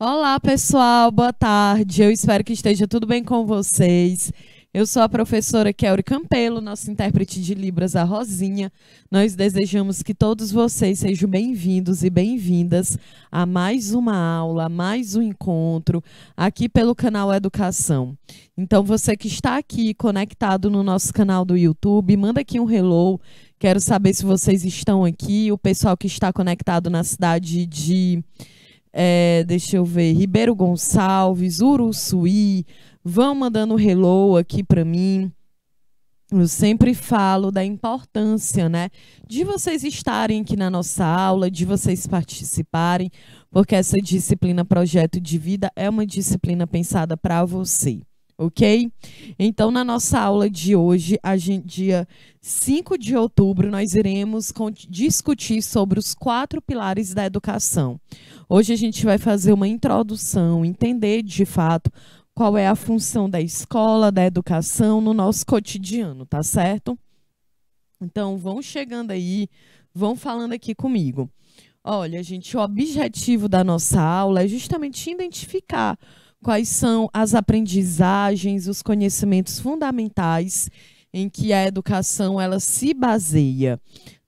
Olá, pessoal, boa tarde. Eu espero que esteja tudo bem com vocês. Eu sou a professora Kelly Campelo, nossa intérprete de Libras, a Rosinha. Nós desejamos que todos vocês sejam bem-vindos e bem-vindas a mais uma aula, mais um encontro aqui pelo canal Educação. Então, você que está aqui conectado no nosso canal do YouTube, manda aqui um hello. Quero saber se vocês estão aqui, o pessoal que está conectado na cidade de é, deixa eu ver, Ribeiro Gonçalves, Uruçuí, vão mandando hello aqui para mim. Eu sempre falo da importância, né, de vocês estarem aqui na nossa aula, de vocês participarem, porque essa disciplina Projeto de Vida é uma disciplina pensada para você, ok? Então, na nossa aula de hoje, a gente, dia 5 de outubro, nós iremos discutir sobre os quatro pilares da educação. Hoje a gente vai fazer uma introdução, entender de fato qual é a função da escola, da educação no nosso cotidiano, tá certo? Então, vão chegando aí, vão falando aqui comigo. Olha, gente, o objetivo da nossa aula é justamente identificar quais são as aprendizagens, os conhecimentos fundamentais em que a educação ela se baseia.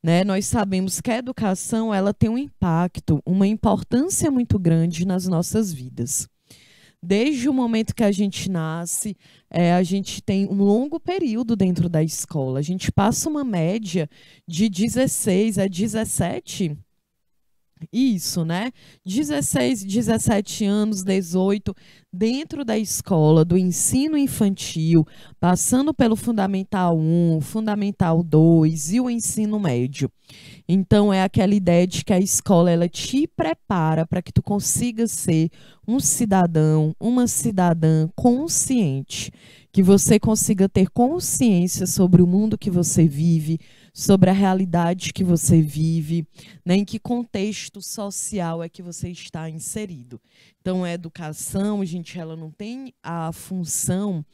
Né? Nós sabemos que a educação ela tem um impacto, uma importância muito grande nas nossas vidas. Desde o momento que a gente nasce, é, a gente tem um longo período dentro da escola. A gente passa uma média de 16 a 17 isso, né? 16, 17 anos, 18, dentro da escola, do ensino infantil, passando pelo Fundamental 1, Fundamental 2 e o ensino médio. Então, é aquela ideia de que a escola ela te prepara para que tu consiga ser um cidadão, uma cidadã consciente, que você consiga ter consciência sobre o mundo que você vive, sobre a realidade que você vive, né, em que contexto social é que você está inserido. Então, a educação, gente, ela não tem a função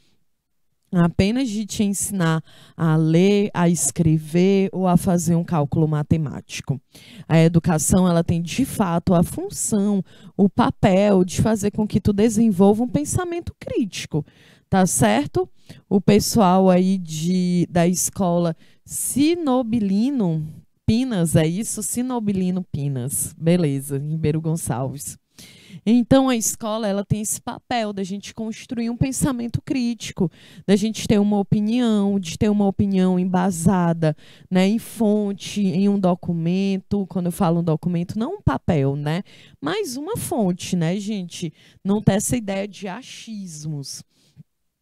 apenas de te ensinar a ler, a escrever ou a fazer um cálculo matemático. A educação, ela tem de fato a função, o papel de fazer com que tu desenvolva um pensamento crítico, tá certo? O pessoal aí de da escola Sinobilino Pinas, é isso? Sinobilino Pinas. Beleza, Ribeiro Gonçalves. Então a escola ela tem esse papel da gente construir um pensamento crítico, da gente ter uma opinião, de ter uma opinião embasada, né, em fonte, em um documento. Quando eu falo um documento, não um papel, né, mas uma fonte, né, gente. Não ter essa ideia de achismos.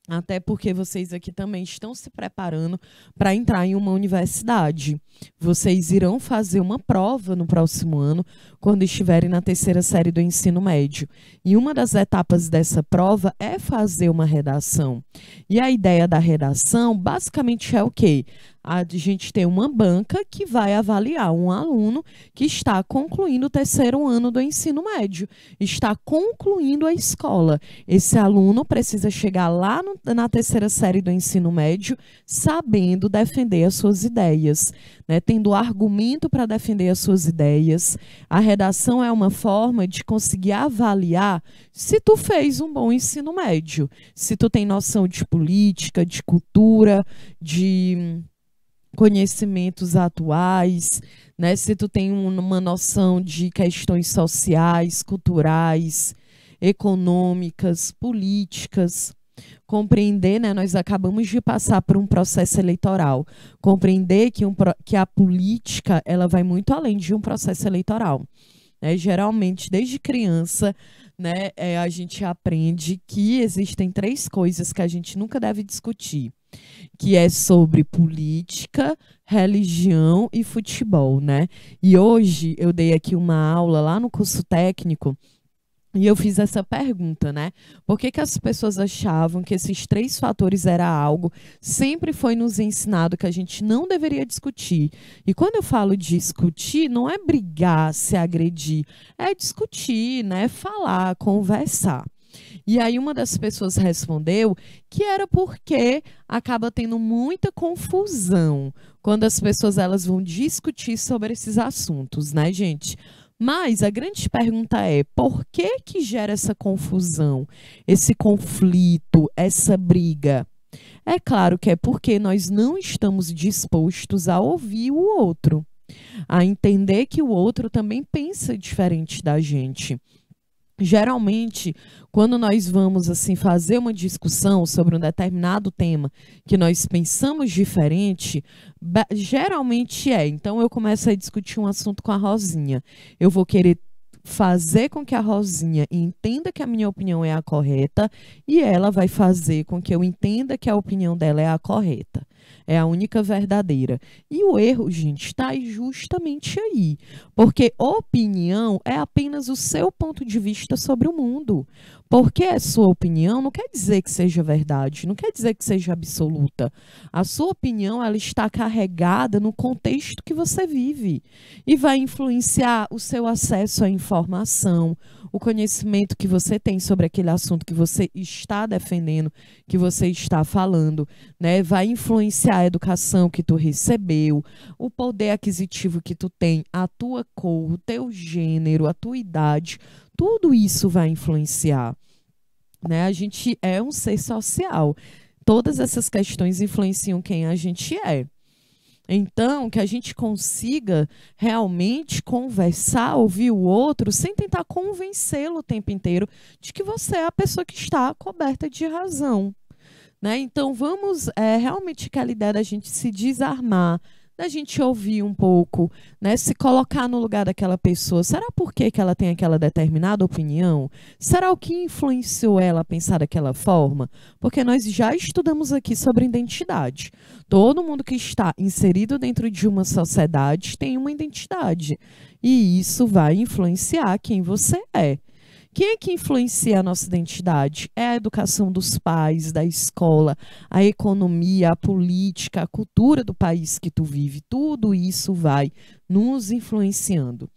Até porque vocês aqui também estão se preparando para entrar em uma universidade. Vocês irão fazer uma prova no próximo ano, quando estiverem na terceira série do ensino médio. E uma das etapas dessa prova é fazer uma redação. E a ideia da redação basicamente é o quê? A gente tem uma banca que vai avaliar um aluno que está concluindo o terceiro ano do ensino médio, está concluindo a escola. Esse aluno precisa chegar lá no, na terceira série do ensino médio sabendo defender as suas ideias, né, tendo argumento para defender as suas ideias. A redação é uma forma de conseguir avaliar se tu fez um bom ensino médio, se tu tem noção de política, de cultura, de hum, conhecimentos atuais, né, se tu tem uma noção de questões sociais, culturais, econômicas, políticas, Compreender, né, nós acabamos de passar por um processo eleitoral. Compreender que, um, que a política ela vai muito além de um processo eleitoral. Né? Geralmente, desde criança, né, é, a gente aprende que existem três coisas que a gente nunca deve discutir que é sobre política, religião e futebol, né? E hoje eu dei aqui uma aula lá no curso técnico e eu fiz essa pergunta, né? Por que, que as pessoas achavam que esses três fatores era algo? Sempre foi nos ensinado que a gente não deveria discutir. E quando eu falo discutir, não é brigar, se agredir, é discutir, né? Falar, conversar. E aí uma das pessoas respondeu que era porque acaba tendo muita confusão quando as pessoas elas vão discutir sobre esses assuntos, né, gente? Mas a grande pergunta é: por que que gera essa confusão, esse conflito, essa briga? É claro que é porque nós não estamos dispostos a ouvir o outro, a entender que o outro também pensa diferente da gente. Geralmente, quando nós vamos assim fazer uma discussão sobre um determinado tema que nós pensamos diferente, geralmente é. Então eu começo a discutir um assunto com a Rosinha. Eu vou querer fazer com que a Rosinha entenda que a minha opinião é a correta e ela vai fazer com que eu entenda que a opinião dela é a correta é a única verdadeira. E o erro, gente, está justamente aí. Porque opinião é apenas o seu ponto de vista sobre o mundo. Porque a sua opinião não quer dizer que seja verdade, não quer dizer que seja absoluta. A sua opinião ela está carregada no contexto que você vive e vai influenciar o seu acesso à informação, o conhecimento que você tem sobre aquele assunto que você está defendendo, que você está falando, né? Vai influenciar a educação que tu recebeu, o poder aquisitivo que tu tem, a tua cor, o teu gênero, a tua idade, tudo isso vai influenciar. Né? A gente é um ser social. Todas essas questões influenciam quem a gente é. Então, que a gente consiga realmente conversar, ouvir o outro, sem tentar convencê-lo o tempo inteiro de que você é a pessoa que está coberta de razão. Né? Então, vamos é, realmente que a ideia da gente se desarmar da gente ouvir um pouco, né? Se colocar no lugar daquela pessoa. Será por que, que ela tem aquela determinada opinião? Será o que influenciou ela a pensar daquela forma? Porque nós já estudamos aqui sobre identidade. Todo mundo que está inserido dentro de uma sociedade tem uma identidade. E isso vai influenciar quem você é. Quem é que influencia a nossa identidade? É a educação dos pais, da escola, a economia, a política, a cultura do país que tu vive. Tudo isso vai nos influenciando.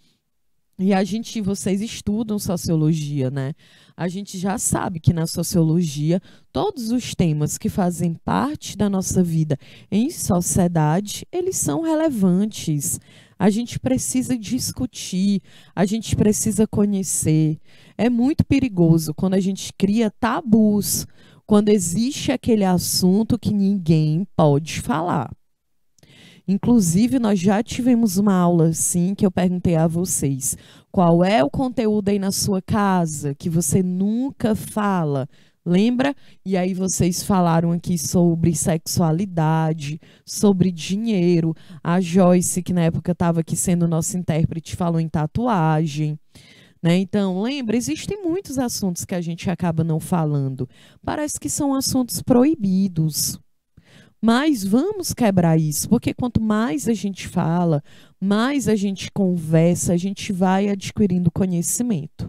E a gente, vocês estudam sociologia, né? A gente já sabe que na sociologia todos os temas que fazem parte da nossa vida em sociedade, eles são relevantes. A gente precisa discutir, a gente precisa conhecer. É muito perigoso quando a gente cria tabus, quando existe aquele assunto que ninguém pode falar. Inclusive, nós já tivemos uma aula assim que eu perguntei a vocês: qual é o conteúdo aí na sua casa que você nunca fala? Lembra? E aí vocês falaram aqui sobre sexualidade, sobre dinheiro. A Joyce, que na época estava aqui sendo nossa intérprete, falou em tatuagem. Né? Então, lembra, existem muitos assuntos que a gente acaba não falando. Parece que são assuntos proibidos. Mas vamos quebrar isso, porque quanto mais a gente fala, mais a gente conversa, a gente vai adquirindo conhecimento.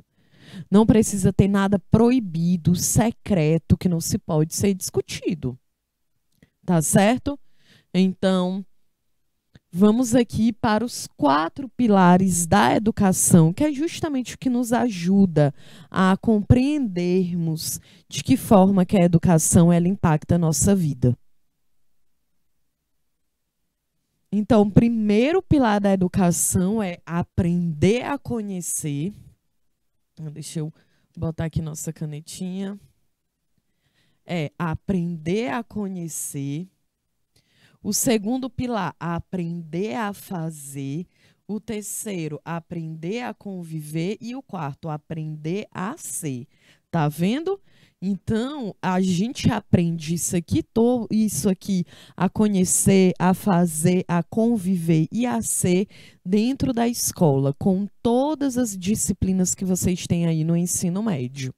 Não precisa ter nada proibido, secreto, que não se pode ser discutido. Tá certo? Então, vamos aqui para os quatro pilares da educação, que é justamente o que nos ajuda a compreendermos de que forma que a educação ela impacta a nossa vida. Então, o primeiro pilar da educação é aprender a conhecer ah, deixa eu botar aqui nossa canetinha. É aprender a conhecer. O segundo pilar, aprender a fazer. O terceiro, aprender a conviver. E o quarto, aprender a ser. Tá vendo? Então, a gente aprende isso aqui, todo isso aqui, a conhecer, a fazer, a conviver e a ser dentro da escola, com todas as disciplinas que vocês têm aí no ensino médio.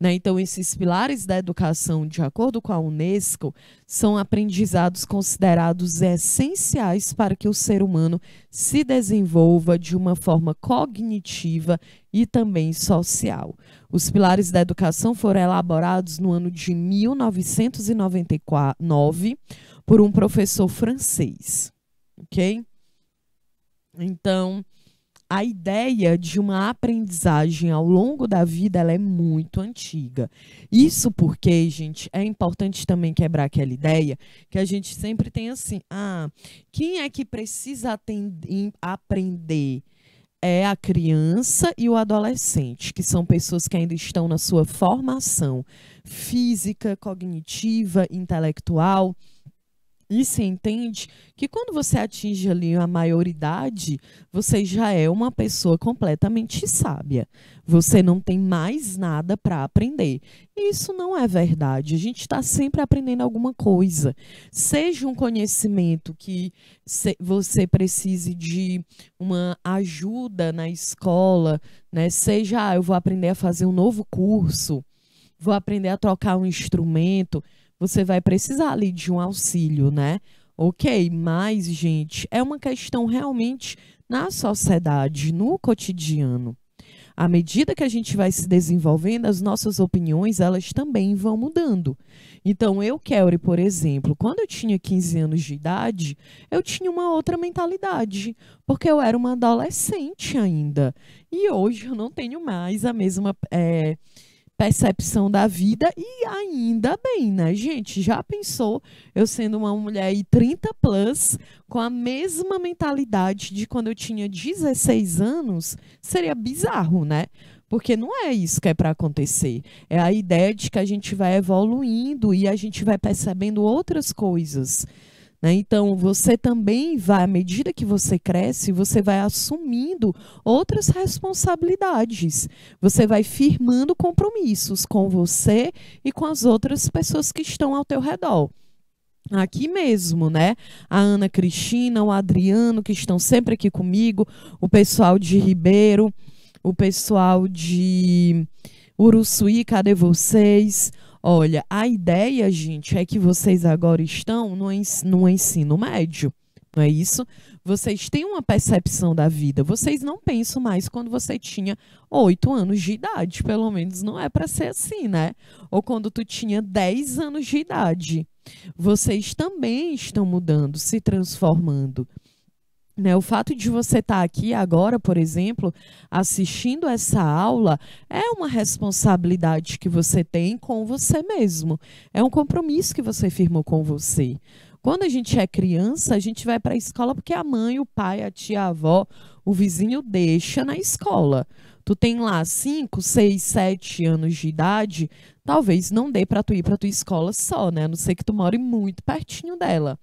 Né? Então, esses pilares da educação, de acordo com a Unesco, são aprendizados considerados essenciais para que o ser humano se desenvolva de uma forma cognitiva e também social. Os pilares da educação foram elaborados no ano de 1999 por um professor francês. Ok? Então, a ideia de uma aprendizagem ao longo da vida ela é muito antiga. Isso porque, gente, é importante também quebrar aquela ideia que a gente sempre tem assim: ah, quem é que precisa atender, aprender? É a criança e o adolescente, que são pessoas que ainda estão na sua formação física, cognitiva, intelectual e você entende que quando você atinge ali a maioridade, você já é uma pessoa completamente sábia. Você não tem mais nada para aprender. E isso não é verdade. A gente está sempre aprendendo alguma coisa. Seja um conhecimento que você precise de uma ajuda na escola, né? Seja ah, eu vou aprender a fazer um novo curso, vou aprender a trocar um instrumento você vai precisar ali de um auxílio, né? Ok, mas, gente, é uma questão realmente na sociedade, no cotidiano. À medida que a gente vai se desenvolvendo, as nossas opiniões, elas também vão mudando. Então, eu, Kelly, por exemplo, quando eu tinha 15 anos de idade, eu tinha uma outra mentalidade, porque eu era uma adolescente ainda. E hoje eu não tenho mais a mesma... É, percepção da vida e ainda bem, né, gente? Já pensou eu sendo uma mulher aí 30 plus, com a mesma mentalidade de quando eu tinha 16 anos? Seria bizarro, né? Porque não é isso que é para acontecer. É a ideia de que a gente vai evoluindo e a gente vai percebendo outras coisas. Né? Então, você também vai, à medida que você cresce, você vai assumindo outras responsabilidades. Você vai firmando compromissos com você e com as outras pessoas que estão ao teu redor aqui mesmo, né? A Ana Cristina, o Adriano, que estão sempre aqui comigo, o pessoal de Ribeiro, o pessoal de Uruçuí, cadê vocês? Olha, a ideia, gente, é que vocês agora estão no, no ensino médio. Não é isso? Vocês têm uma percepção da vida. Vocês não pensam mais quando você tinha oito anos de idade, pelo menos não é para ser assim, né? Ou quando tu tinha 10 anos de idade. Vocês também estão mudando, se transformando. Né, o fato de você estar tá aqui agora, por exemplo, assistindo essa aula, é uma responsabilidade que você tem com você mesmo. É um compromisso que você firmou com você. Quando a gente é criança, a gente vai para a escola porque a mãe, o pai, a tia, a avó, o vizinho deixa na escola. Tu tem lá 5, 6, 7 anos de idade, talvez não dê para tu ir para tua escola só, né? A não ser que tu more muito pertinho dela.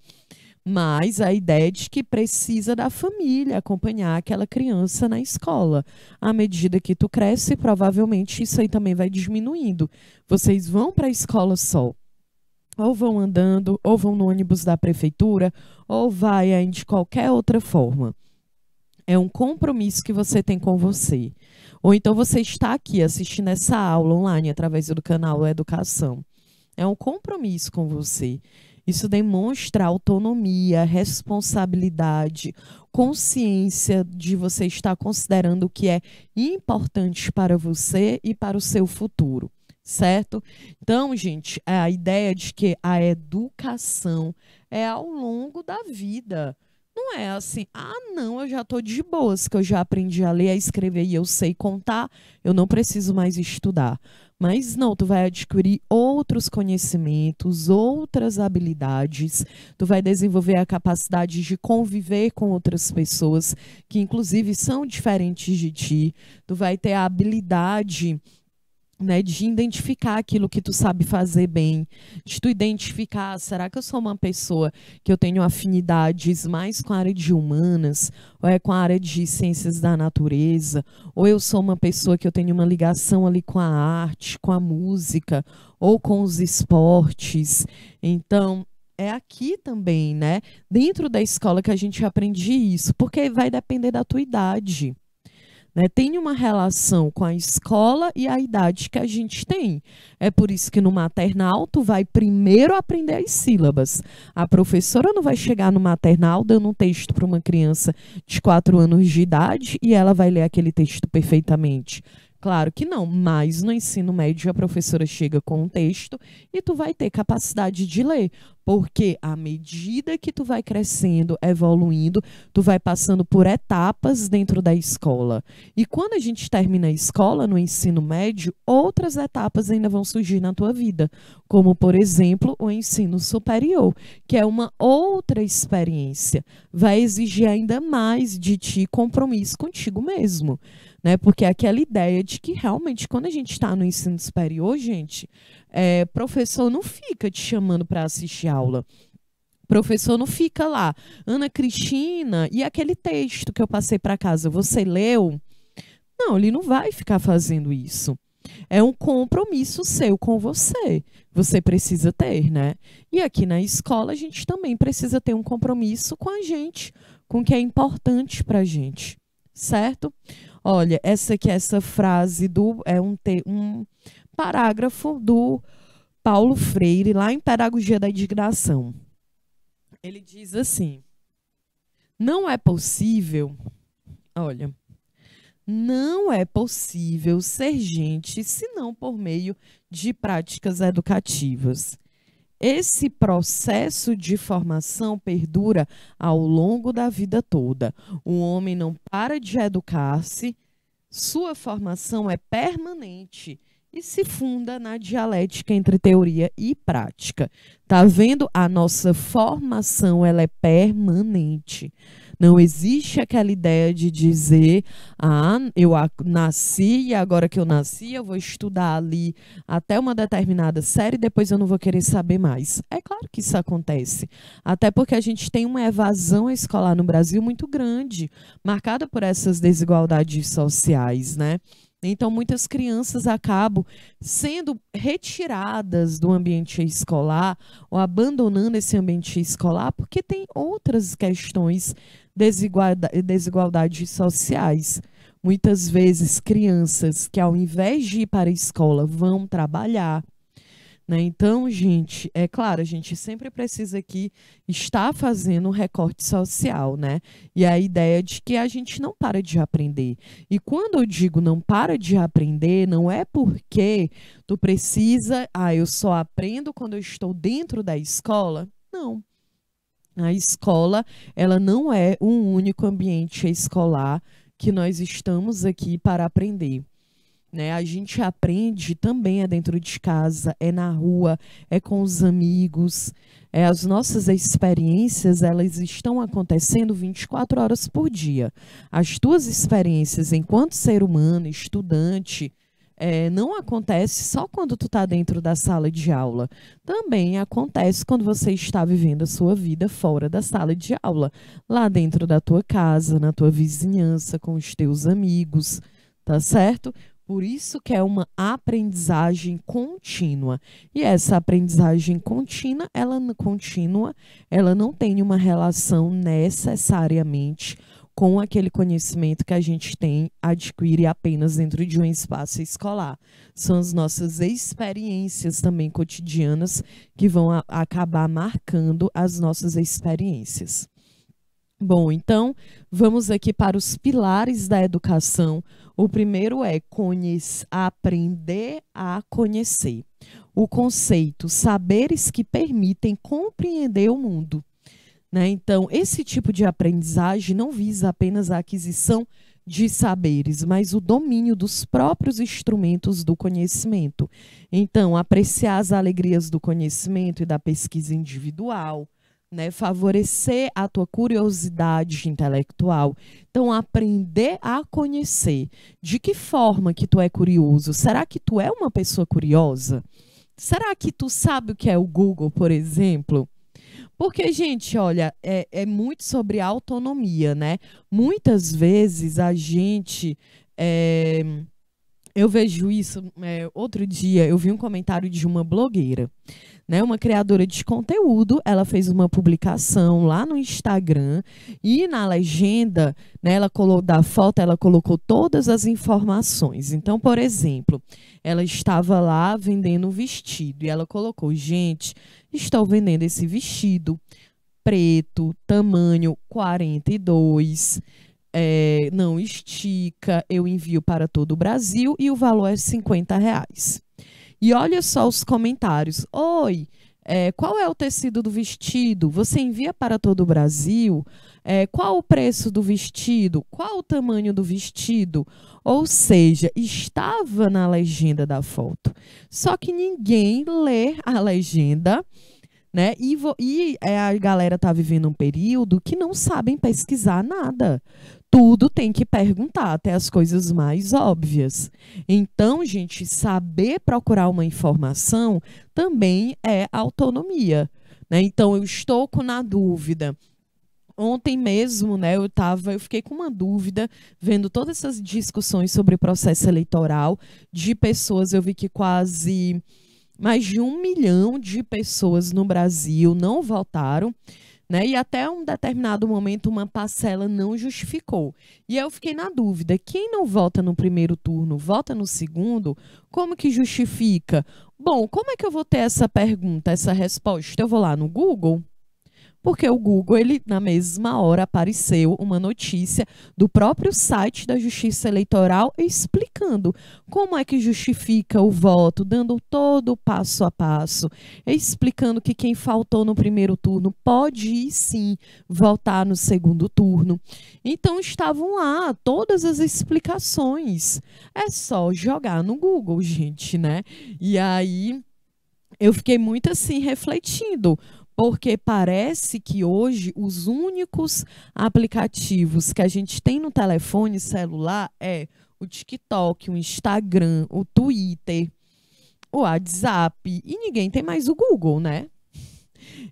Mas a ideia de que precisa da família acompanhar aquela criança na escola. À medida que tu cresce, provavelmente isso aí também vai diminuindo. Vocês vão para a escola só. Ou vão andando, ou vão no ônibus da prefeitura, ou vai de qualquer outra forma. É um compromisso que você tem com você. Ou então você está aqui assistindo essa aula online através do canal Educação. É um compromisso com você. Isso demonstra autonomia, responsabilidade, consciência de você estar considerando o que é importante para você e para o seu futuro, certo? Então, gente, é a ideia de que a educação é ao longo da vida. Não é assim, ah, não, eu já estou de boas, que eu já aprendi a ler, a escrever e eu sei contar, eu não preciso mais estudar. Mas não, tu vai adquirir outros conhecimentos, outras habilidades, tu vai desenvolver a capacidade de conviver com outras pessoas que inclusive são diferentes de ti, tu vai ter a habilidade né, de identificar aquilo que tu sabe fazer bem, de tu identificar, será que eu sou uma pessoa que eu tenho afinidades mais com a área de humanas, ou é com a área de ciências da natureza, ou eu sou uma pessoa que eu tenho uma ligação ali com a arte, com a música, ou com os esportes. Então, é aqui também, né, dentro da escola que a gente aprende isso, porque vai depender da tua idade. Né? Tem uma relação com a escola e a idade que a gente tem. É por isso que no maternal tu vai primeiro aprender as sílabas. A professora não vai chegar no maternal dando um texto para uma criança de 4 anos de idade e ela vai ler aquele texto perfeitamente. Claro que não, mas no ensino médio a professora chega com um texto e tu vai ter capacidade de ler, porque à medida que tu vai crescendo, evoluindo, tu vai passando por etapas dentro da escola. E quando a gente termina a escola, no ensino médio, outras etapas ainda vão surgir na tua vida, como por exemplo, o ensino superior, que é uma outra experiência, vai exigir ainda mais de ti compromisso contigo mesmo né? Porque é aquela ideia de que realmente quando a gente está no ensino superior, gente, é, professor não fica te chamando para assistir aula. Professor não fica lá, Ana Cristina, e aquele texto que eu passei para casa, você leu? Não, ele não vai ficar fazendo isso. É um compromisso seu com você. Você precisa ter, né? E aqui na escola a gente também precisa ter um compromisso com a gente, com o que é importante para a gente, certo? Olha, essa aqui, essa frase do é um, te, um parágrafo do Paulo Freire lá em Pedagogia da Indignação. Ele diz assim: Não é possível, olha, não é possível ser gente senão por meio de práticas educativas. Esse processo de formação perdura ao longo da vida toda. O homem não para de educar-se, sua formação é permanente e se funda na dialética entre teoria e prática. Tá vendo? A nossa formação ela é permanente. Não existe aquela ideia de dizer, ah, eu nasci e agora que eu nasci, eu vou estudar ali até uma determinada série, depois eu não vou querer saber mais. É claro que isso acontece. Até porque a gente tem uma evasão escolar no Brasil muito grande, marcada por essas desigualdades sociais, né? Então, muitas crianças acabam sendo retiradas do ambiente escolar ou abandonando esse ambiente escolar porque tem outras questões desigualdades sociais. Muitas vezes, crianças que, ao invés de ir para a escola, vão trabalhar. Né? Então, gente, é claro, a gente sempre precisa aqui estar fazendo um recorte social, né? E a ideia de que a gente não para de aprender. E quando eu digo não para de aprender, não é porque tu precisa, ah, eu só aprendo quando eu estou dentro da escola. Não. A escola, ela não é um único ambiente escolar que nós estamos aqui para aprender. Né? A gente aprende também é dentro de casa, é na rua, é com os amigos. É, as nossas experiências, elas estão acontecendo 24 horas por dia. As tuas experiências enquanto ser humano, estudante, é, não acontece só quando tu está dentro da sala de aula. Também acontece quando você está vivendo a sua vida fora da sala de aula, lá dentro da tua casa, na tua vizinhança, com os teus amigos, tá certo? Por isso que é uma aprendizagem contínua. E essa aprendizagem contínua, ela contínua, ela não tem uma relação necessariamente com aquele conhecimento que a gente tem, adquire apenas dentro de um espaço escolar. São as nossas experiências também cotidianas que vão a, acabar marcando as nossas experiências. Bom, então vamos aqui para os pilares da educação. O primeiro é conhecer, aprender a conhecer. O conceito saberes que permitem compreender o mundo. Né? Então, esse tipo de aprendizagem não visa apenas a aquisição de saberes, mas o domínio dos próprios instrumentos do conhecimento. Então, apreciar as alegrias do conhecimento e da pesquisa individual, né, favorecer a tua curiosidade intelectual. Então, aprender a conhecer. De que forma que tu é curioso? Será que tu é uma pessoa curiosa? Será que tu sabe o que é o Google, por exemplo? Porque, gente, olha, é, é muito sobre autonomia, né? Muitas vezes a gente. É eu vejo isso. É, outro dia eu vi um comentário de uma blogueira, né? Uma criadora de conteúdo. Ela fez uma publicação lá no Instagram e na legenda, né? Ela colocou da foto, ela colocou todas as informações. Então, por exemplo, ela estava lá vendendo um vestido e ela colocou, gente, estou vendendo esse vestido preto, tamanho 42 é, não estica, eu envio para todo o Brasil e o valor é 50 reais. E olha só os comentários. Oi, é, qual é o tecido do vestido? Você envia para todo o Brasil? É, qual o preço do vestido? Qual o tamanho do vestido? Ou seja, estava na legenda da foto. Só que ninguém lê a legenda né? E, e é, a galera tá vivendo um período que não sabem pesquisar nada. Tudo tem que perguntar, até as coisas mais óbvias. Então, gente, saber procurar uma informação também é autonomia. Né? Então, eu estou com na dúvida ontem mesmo, né, eu tava, eu fiquei com uma dúvida vendo todas essas discussões sobre processo eleitoral de pessoas, eu vi que quase mais de um milhão de pessoas no Brasil não votaram. Né? E até um determinado momento uma parcela não justificou. E eu fiquei na dúvida: quem não vota no primeiro turno, vota no segundo, como que justifica? Bom, como é que eu vou ter essa pergunta, essa resposta? Eu vou lá no Google, porque o Google, ele na mesma hora apareceu uma notícia do próprio site da Justiça Eleitoral explicando como é que justifica o voto, dando todo o passo a passo, explicando que quem faltou no primeiro turno pode ir sim votar no segundo turno. Então estavam lá todas as explicações. É só jogar no Google, gente, né? E aí eu fiquei muito assim refletindo porque parece que hoje os únicos aplicativos que a gente tem no telefone celular é o TikTok, o Instagram, o Twitter, o WhatsApp e ninguém tem mais o Google, né?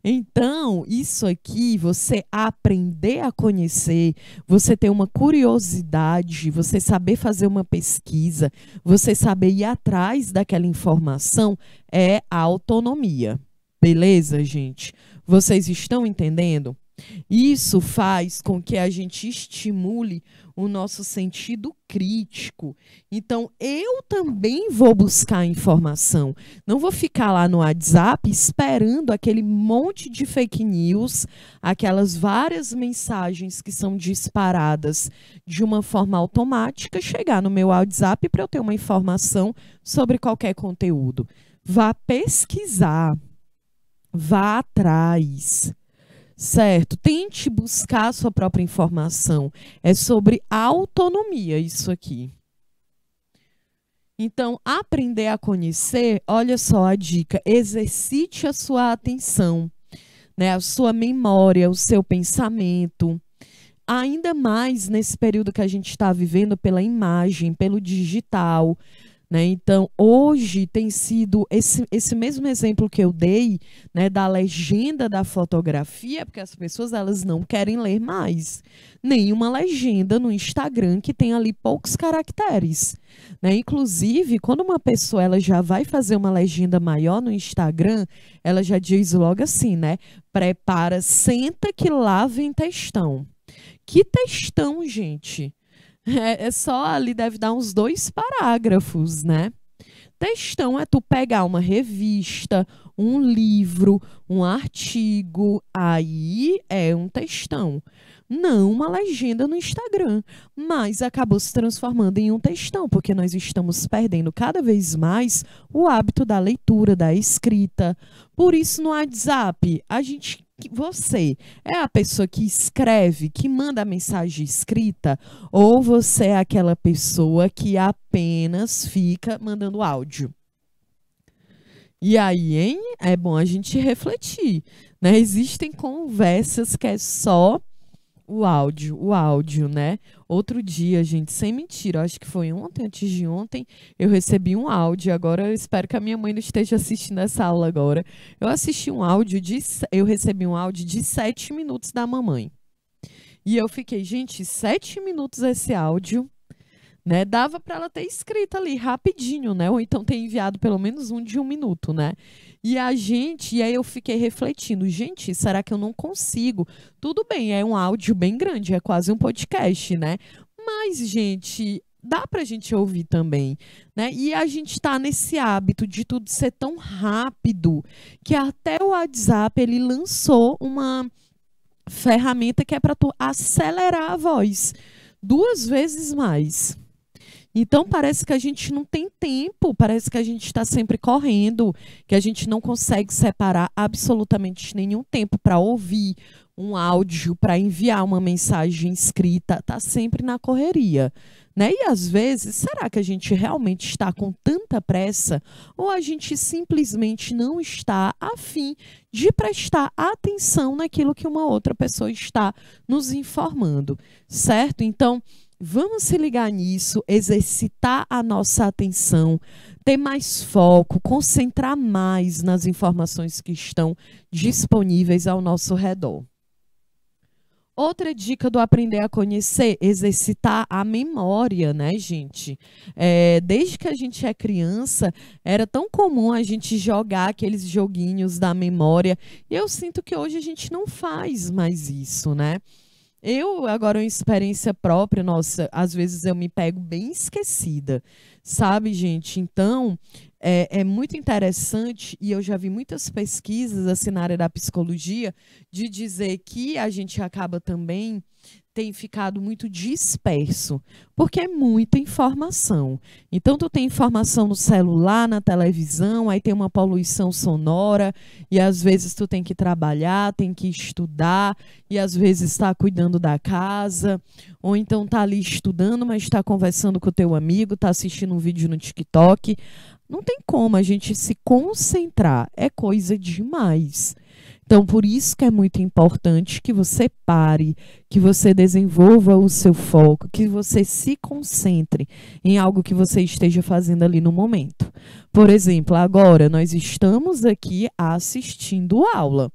Então, isso aqui, você aprender a conhecer, você ter uma curiosidade, você saber fazer uma pesquisa, você saber ir atrás daquela informação, é a autonomia. Beleza, gente? Vocês estão entendendo? Isso faz com que a gente estimule o nosso sentido crítico. Então, eu também vou buscar informação. Não vou ficar lá no WhatsApp esperando aquele monte de fake news, aquelas várias mensagens que são disparadas de uma forma automática chegar no meu WhatsApp para eu ter uma informação sobre qualquer conteúdo. Vá pesquisar Vá atrás. Certo, tente buscar a sua própria informação. É sobre autonomia isso aqui. Então, aprender a conhecer, olha só a dica, exercite a sua atenção, né, a sua memória, o seu pensamento. Ainda mais nesse período que a gente está vivendo pela imagem, pelo digital, né? Então, hoje tem sido esse, esse mesmo exemplo que eu dei né, da legenda da fotografia, porque as pessoas elas não querem ler mais nenhuma legenda no Instagram que tem ali poucos caracteres. Né? Inclusive, quando uma pessoa ela já vai fazer uma legenda maior no Instagram, ela já diz logo assim, né? Prepara, senta que lá vem textão. Que textão, gente? É, é só ali, deve dar uns dois parágrafos, né? Textão é tu pegar uma revista, um livro, um artigo, aí é um textão. Não uma legenda no Instagram, mas acabou se transformando em um textão, porque nós estamos perdendo cada vez mais o hábito da leitura, da escrita. Por isso no WhatsApp, a gente que você é a pessoa que escreve, que manda a mensagem escrita, ou você é aquela pessoa que apenas fica mandando áudio? E aí, hein? É bom a gente refletir, né? Existem conversas que é só o áudio, o áudio, né? Outro dia, gente, sem mentira, acho que foi ontem, antes de ontem, eu recebi um áudio. Agora eu espero que a minha mãe não esteja assistindo essa aula agora. Eu assisti um áudio de. Eu recebi um áudio de sete minutos da mamãe. E eu fiquei, gente, sete minutos esse áudio né? Dava para ela ter escrito ali rapidinho, né? Ou então ter enviado pelo menos um de um minuto, né? E a gente, e aí eu fiquei refletindo, gente, será que eu não consigo? Tudo bem, é um áudio bem grande, é quase um podcast, né? Mas, gente, dá para a gente ouvir também, né? E a gente está nesse hábito de tudo ser tão rápido que até o WhatsApp ele lançou uma ferramenta que é para tu acelerar a voz duas vezes mais. Então parece que a gente não tem tempo, parece que a gente está sempre correndo, que a gente não consegue separar absolutamente nenhum tempo para ouvir um áudio, para enviar uma mensagem escrita, tá sempre na correria, né? E às vezes, será que a gente realmente está com tanta pressa ou a gente simplesmente não está afim de prestar atenção naquilo que uma outra pessoa está nos informando, certo? Então, Vamos se ligar nisso, exercitar a nossa atenção, ter mais foco, concentrar mais nas informações que estão disponíveis ao nosso redor. Outra dica do aprender a conhecer, exercitar a memória, né, gente? É, desde que a gente é criança, era tão comum a gente jogar aqueles joguinhos da memória. E eu sinto que hoje a gente não faz mais isso, né? Eu, agora, uma experiência própria, nossa, às vezes eu me pego bem esquecida, sabe, gente? Então, é, é, muito interessante, e eu já vi muitas pesquisas assim na área da psicologia, de dizer que a gente acaba também tem ficado muito disperso, porque é muita informação. Então tu tem informação no celular, na televisão, aí tem uma poluição sonora e às vezes tu tem que trabalhar, tem que estudar e às vezes está cuidando da casa, ou então está ali estudando, mas está conversando com o teu amigo, está assistindo um vídeo no TikTok. Não tem como a gente se concentrar, é coisa demais. Então, por isso que é muito importante que você pare, que você desenvolva o seu foco, que você se concentre em algo que você esteja fazendo ali no momento. Por exemplo, agora nós estamos aqui assistindo aula.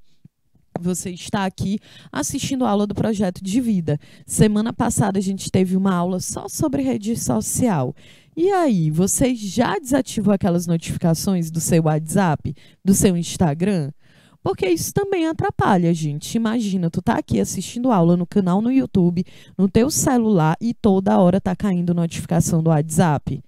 Você está aqui assistindo a aula do projeto de vida. Semana passada a gente teve uma aula só sobre rede social. E aí, você já desativou aquelas notificações do seu WhatsApp, do seu Instagram? Porque isso também atrapalha, gente. Imagina, tu tá aqui assistindo aula no canal no YouTube, no teu celular e toda hora tá caindo notificação do WhatsApp.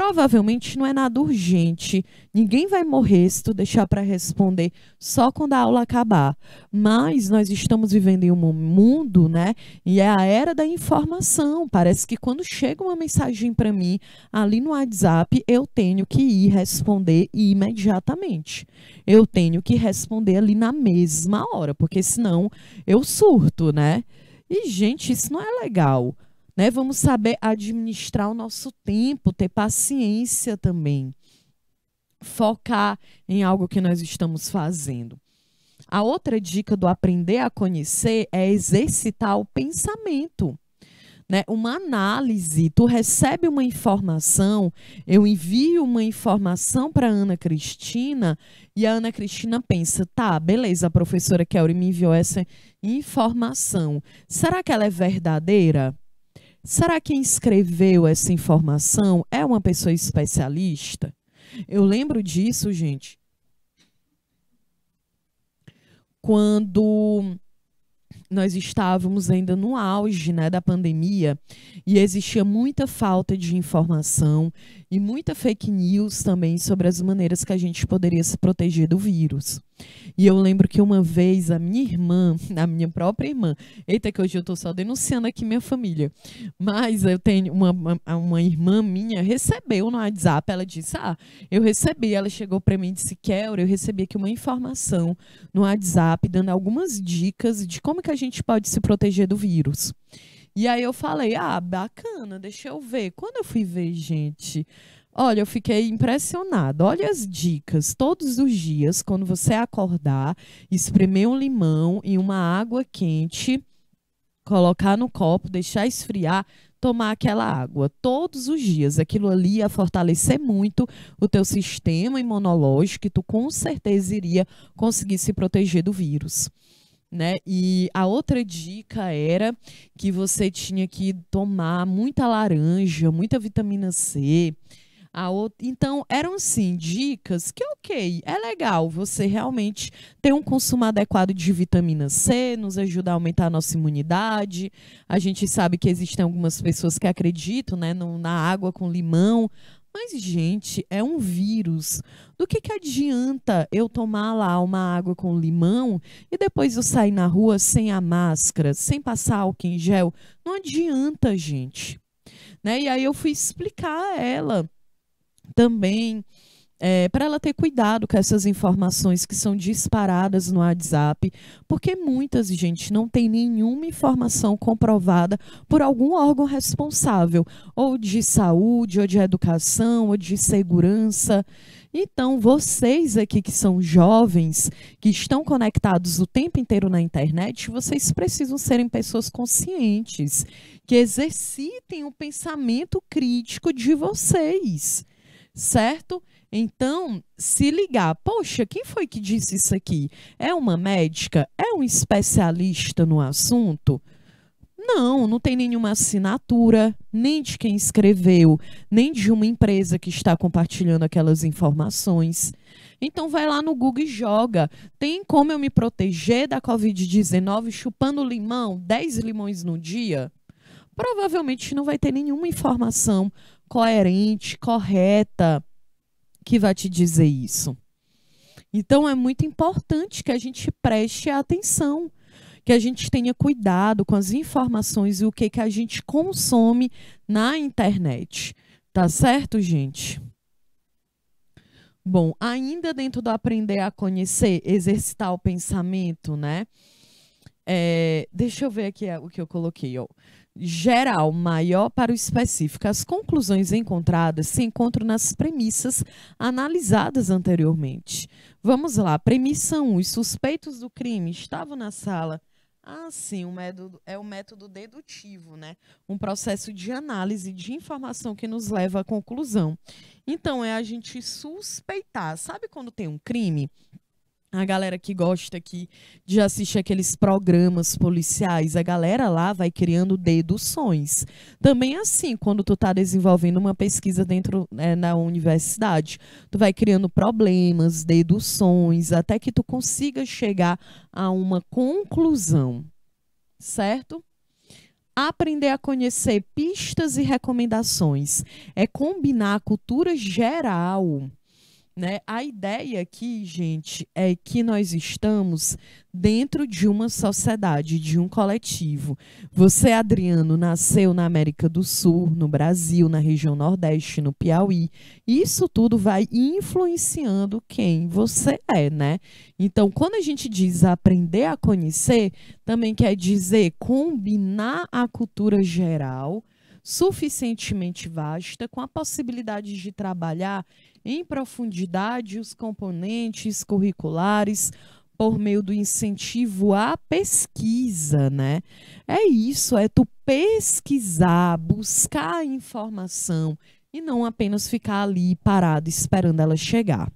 Provavelmente não é nada urgente. Ninguém vai morrer se tu deixar para responder só quando a aula acabar. Mas nós estamos vivendo em um mundo, né? E é a era da informação. Parece que quando chega uma mensagem para mim ali no WhatsApp, eu tenho que ir responder imediatamente. Eu tenho que responder ali na mesma hora, porque senão eu surto, né? E gente, isso não é legal. Né? Vamos saber administrar o nosso tempo, ter paciência também. Focar em algo que nós estamos fazendo. A outra dica do aprender a conhecer é exercitar o pensamento. Né? Uma análise, tu recebe uma informação, eu envio uma informação para Ana Cristina e a Ana Cristina pensa, tá, beleza, a professora Kelly me enviou essa informação. Será que ela é verdadeira? Será que quem escreveu essa informação é uma pessoa especialista? Eu lembro disso, gente, quando nós estávamos ainda no auge né, da pandemia e existia muita falta de informação e muita fake news também sobre as maneiras que a gente poderia se proteger do vírus. E eu lembro que uma vez a minha irmã, a minha própria irmã, eita, que hoje eu estou só denunciando aqui minha família, mas eu tenho uma, uma, uma irmã minha, recebeu no WhatsApp, ela disse: Ah, eu recebi, ela chegou para mim e disse: Kelly, eu recebi aqui uma informação no WhatsApp dando algumas dicas de como que a gente pode se proteger do vírus. E aí eu falei, ah, bacana, deixa eu ver. Quando eu fui ver, gente, Olha, eu fiquei impressionada. Olha as dicas. Todos os dias, quando você acordar, espremer um limão em uma água quente, colocar no copo, deixar esfriar, tomar aquela água todos os dias. Aquilo ali ia fortalecer muito o teu sistema imunológico e tu com certeza iria conseguir se proteger do vírus. Né? E a outra dica era que você tinha que tomar muita laranja, muita vitamina C, Outra... Então, eram sim dicas que, ok, é legal você realmente ter um consumo adequado de vitamina C, nos ajuda a aumentar a nossa imunidade. A gente sabe que existem algumas pessoas que acreditam né, no, na água com limão. Mas, gente, é um vírus. Do que, que adianta eu tomar lá uma água com limão e depois eu sair na rua sem a máscara, sem passar álcool em gel? Não adianta, gente. Né? E aí eu fui explicar a ela também é, para ela ter cuidado com essas informações que são disparadas no WhatsApp, porque muitas, gente, não tem nenhuma informação comprovada por algum órgão responsável, ou de saúde, ou de educação, ou de segurança. Então, vocês aqui que são jovens, que estão conectados o tempo inteiro na internet, vocês precisam serem pessoas conscientes, que exercitem o pensamento crítico de vocês certo? Então, se ligar, poxa, quem foi que disse isso aqui? É uma médica? É um especialista no assunto? Não, não tem nenhuma assinatura, nem de quem escreveu, nem de uma empresa que está compartilhando aquelas informações. Então vai lá no Google e joga. Tem como eu me proteger da Covid-19 chupando limão, 10 limões no dia? provavelmente não vai ter nenhuma informação coerente, correta, que vai te dizer isso. Então é muito importante que a gente preste atenção, que a gente tenha cuidado com as informações e o que, que a gente consome na internet. Tá certo, gente? Bom, ainda dentro do aprender a conhecer, exercitar o pensamento, né? É, deixa eu ver aqui o que eu coloquei. Ó geral maior para o específico. As conclusões encontradas se encontram nas premissas analisadas anteriormente. Vamos lá, premissa 1. Os suspeitos do crime estavam na sala. Ah, sim, o método, é o método dedutivo, né? Um processo de análise de informação que nos leva à conclusão. Então, é a gente suspeitar. Sabe quando tem um crime? a galera que gosta aqui de assistir aqueles programas policiais, a galera lá vai criando deduções. Também assim, quando tu tá desenvolvendo uma pesquisa dentro é, na universidade, tu vai criando problemas, deduções, até que tu consiga chegar a uma conclusão, certo? aprender a conhecer pistas e recomendações é combinar a cultura geral né? A ideia aqui, gente, é que nós estamos dentro de uma sociedade, de um coletivo. Você, Adriano, nasceu na América do Sul, no Brasil, na região Nordeste, no Piauí. Isso tudo vai influenciando quem você é, né? Então, quando a gente diz aprender a conhecer, também quer dizer combinar a cultura geral suficientemente vasta, com a possibilidade de trabalhar em profundidade os componentes curriculares por meio do incentivo à pesquisa, né? É isso, é tu pesquisar, buscar informação e não apenas ficar ali parado esperando ela chegar.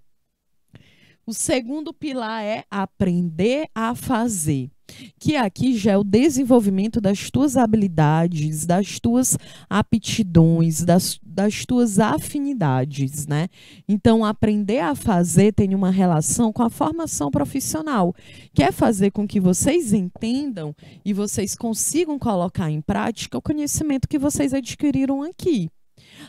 O segundo pilar é aprender a fazer que aqui já é o desenvolvimento das tuas habilidades, das tuas aptidões, das, das tuas afinidades, né? Então, aprender a fazer tem uma relação com a formação profissional, que é fazer com que vocês entendam e vocês consigam colocar em prática o conhecimento que vocês adquiriram aqui.